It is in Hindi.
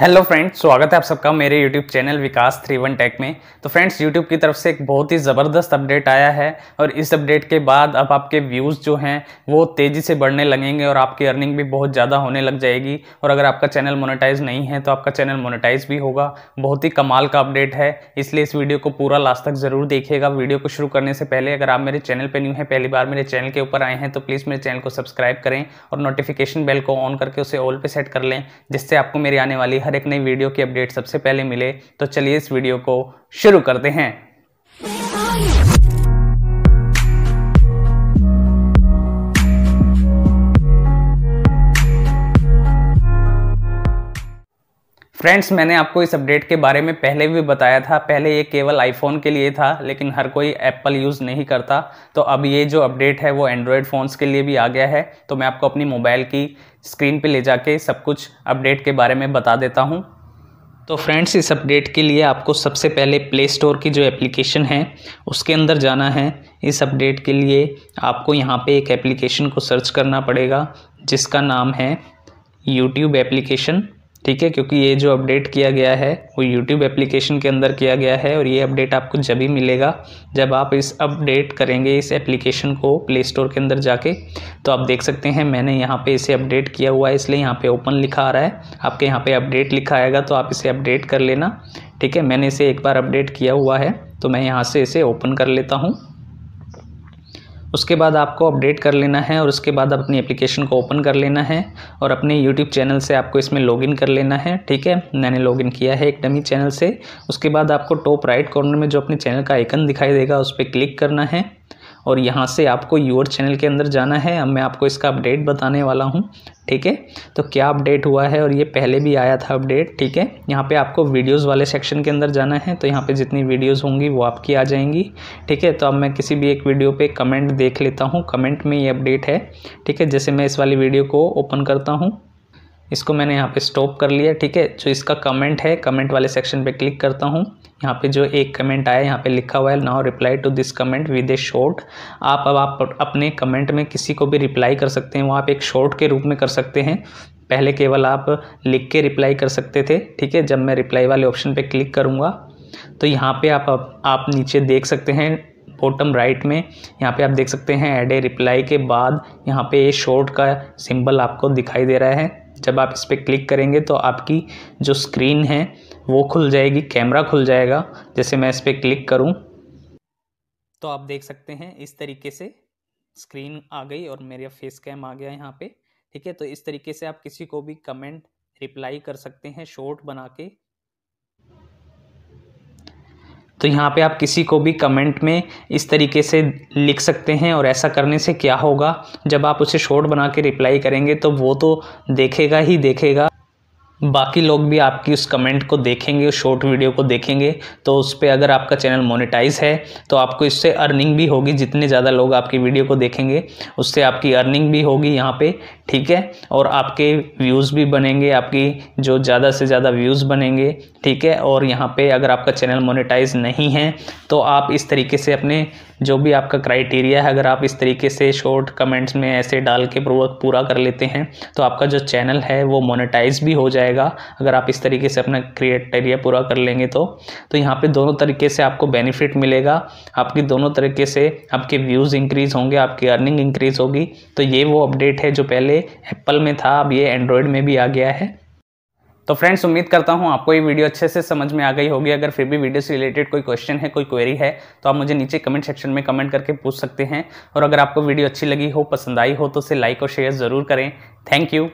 हेलो फ्रेंड्स स्वागत है आप सबका मेरे YouTube channel Vikas three one tech में तो फ्रेंड्स यूट्यूब की तरफ से एक बहुत ही ज़बरदस्त अपडेट आया है और इस अपडेट के बाद अब आपके व्यूज़ जो हैं वो तेज़ी से बढ़ने लगेंगे और आपकी अर्निंग भी बहुत ज़्यादा होने लग जाएगी और अगर आपका चैनल मोनेटाइज नहीं है तो आपका चैनल मोनेटाइज भी होगा बहुत ही कमाल का अपडेट है इसलिए इस वीडियो को पूरा लास्ट तक ज़रूर देखिएगा वीडियो को शुरू करने से पहले अगर आप मेरे चैनल पर न्यू हैं पहली बार मेरे चैनल के ऊपर आए हैं तो प्लीज़ मेरे चैनल को सब्सक्राइब करें और नोटिफिकेशन बेल को ऑन करके उसे ऑल पर सेट कर लें जिससे आपको मेरी आने वाली हर एक नई वीडियो की अपडेट सबसे पहले मिले तो चलिए इस वीडियो को शुरू करते हैं फ्रेंड्स मैंने आपको इस अपडेट के बारे में पहले भी बताया था पहले ये केवल आईफोन के लिए था लेकिन हर कोई एप्पल यूज़ नहीं करता तो अब ये जो अपडेट है वो एंड्रॉयड फ़ोन्स के लिए भी आ गया है तो मैं आपको अपनी मोबाइल की स्क्रीन पे ले जाके सब कुछ अपडेट के बारे में बता देता हूँ तो फ्रेंड्स इस अपडेट के लिए आपको सबसे पहले प्ले स्टोर की जो एप्लीकेशन है उसके अंदर जाना है इस अपडेट के लिए आपको यहाँ पर एक एप्लीकेशन को सर्च करना पड़ेगा जिसका नाम है यूट्यूब एप्लीकेशन ठीक है क्योंकि ये जो अपडेट किया गया है वो यूट्यूब एप्लीकेशन के अंदर किया गया है और ये अपडेट आपको जब ही मिलेगा जब आप इस अपडेट करेंगे इस एप्लीकेशन को प्ले स्टोर के अंदर जाके तो आप देख सकते हैं मैंने यहाँ पे इसे अपडेट किया हुआ है इसलिए यहाँ पे ओपन लिखा आ रहा है आपके यहाँ पे अपडेट लिखा आएगा तो आप इसे अपडेट कर लेना ठीक है मैंने इसे एक बार अपडेट किया हुआ है तो मैं यहाँ से इसे ओपन कर लेता हूँ उसके बाद आपको अपडेट कर लेना है और उसके बाद अपनी एप्लीकेशन को ओपन कर लेना है और अपने यूट्यूब चैनल से आपको इसमें लॉगिन कर लेना है ठीक है मैंने लॉगिन किया है एक डमी चैनल से उसके बाद आपको टॉप राइट कॉर्नर में जो अपने चैनल का आइकन दिखाई देगा उस पर क्लिक करना है और यहाँ से आपको योर चैनल के अंदर जाना है अब मैं आपको इसका अपडेट बताने वाला हूँ ठीक है तो क्या अपडेट हुआ है और ये पहले भी आया था अपडेट ठीक है यहाँ पे आपको वीडियोस वाले सेक्शन के अंदर जाना है तो यहाँ पे जितनी वीडियोस होंगी वो आपकी आ जाएंगी ठीक है तो अब मैं किसी भी एक वीडियो पे कमेंट देख लेता हूँ कमेंट में ये अपडेट है ठीक है जैसे मैं इस वाली वीडियो को ओपन करता हूँ इसको मैंने यहाँ पे स्टॉप कर लिया ठीक है जो इसका कमेंट है कमेंट वाले सेक्शन पे क्लिक करता हूँ यहाँ पे जो एक कमेंट आया यहाँ पे लिखा हुआ है now reply to this comment with a short आप अब आप अपने कमेंट में किसी को भी रिप्लाई कर सकते हैं वो आप एक शॉर्ट के रूप में कर सकते हैं पहले केवल आप लिख के रिप्लाई कर सकते थे ठीक है जब मैं रिप्लाई वाले ऑप्शन पर क्लिक करूँगा तो यहाँ पर आप, आप नीचे देख सकते हैं बॉटम राइट में यहाँ पे आप देख सकते हैं एड ए रिप्लाई के बाद यहाँ पे ये शॉर्ट का सिंबल आपको दिखाई दे रहा है जब आप इस पर क्लिक करेंगे तो आपकी जो स्क्रीन है वो खुल जाएगी कैमरा खुल जाएगा जैसे मैं इस पर क्लिक करूँ तो आप देख सकते हैं इस तरीके से स्क्रीन आ गई और मेरा फेस कैम आ गया यहाँ पे ठीक है तो इस तरीके से आप किसी को भी कमेंट रिप्लाई कर सकते हैं शॉर्ट बना के तो यहाँ पे आप किसी को भी कमेंट में इस तरीके से लिख सकते हैं और ऐसा करने से क्या होगा जब आप उसे शॉर्ट बना के रिप्लाई करेंगे तो वो तो देखेगा ही देखेगा बाकी लोग भी आपकी उस कमेंट को देखेंगे उस शॉर्ट वीडियो को देखेंगे तो उस पर अगर आपका चैनल मोनेटाइज है तो आपको इससे अर्निंग भी होगी जितने ज़्यादा लोग आपकी वीडियो को देखेंगे उससे आपकी अर्निंग भी होगी यहाँ पे ठीक है और आपके व्यूज़ भी बनेंगे आपकी जो ज़्यादा से ज़्यादा व्यूज़ बनेंगे ठीक है और यहाँ पर अगर आपका चैनल मोनिटाइज नहीं है तो आप इस तरीके से अपने जो भी आपका क्राइटेरिया है अगर आप इस तरीके से शॉर्ट कमेंट्स में ऐसे डाल के पूरा कर लेते हैं तो आपका जो चैनल है वो मोनिटाइज भी हो जाएगा जाएगा अगर आप इस तरीके से अपना क्रिएटेरिया पूरा कर लेंगे तो तो यहाँ पे दोनों तरीके से आपको बेनिफिट मिलेगा आपकी दोनों तरीके से आपके व्यूज़ इंक्रीज़ होंगे आपकी अर्निंग इंक्रीज़ होगी तो ये वो अपडेट है जो पहले एप्पल में था अब ये एंड्रॉयड में भी आ गया है तो फ्रेंड्स उम्मीद करता हूँ आपको ये वीडियो अच्छे से समझ में आ गई होगी अगर फिर भी वीडियो से रिलेटेड कोई क्वेश्चन है कोई क्वेरी है तो आप मुझे नीचे कमेंट सेक्शन में कमेंट करके पूछ सकते हैं और अगर आपको वीडियो अच्छी लगी हो पसंद आई हो तो उसे लाइक और शेयर ज़रूर करें थैंक यू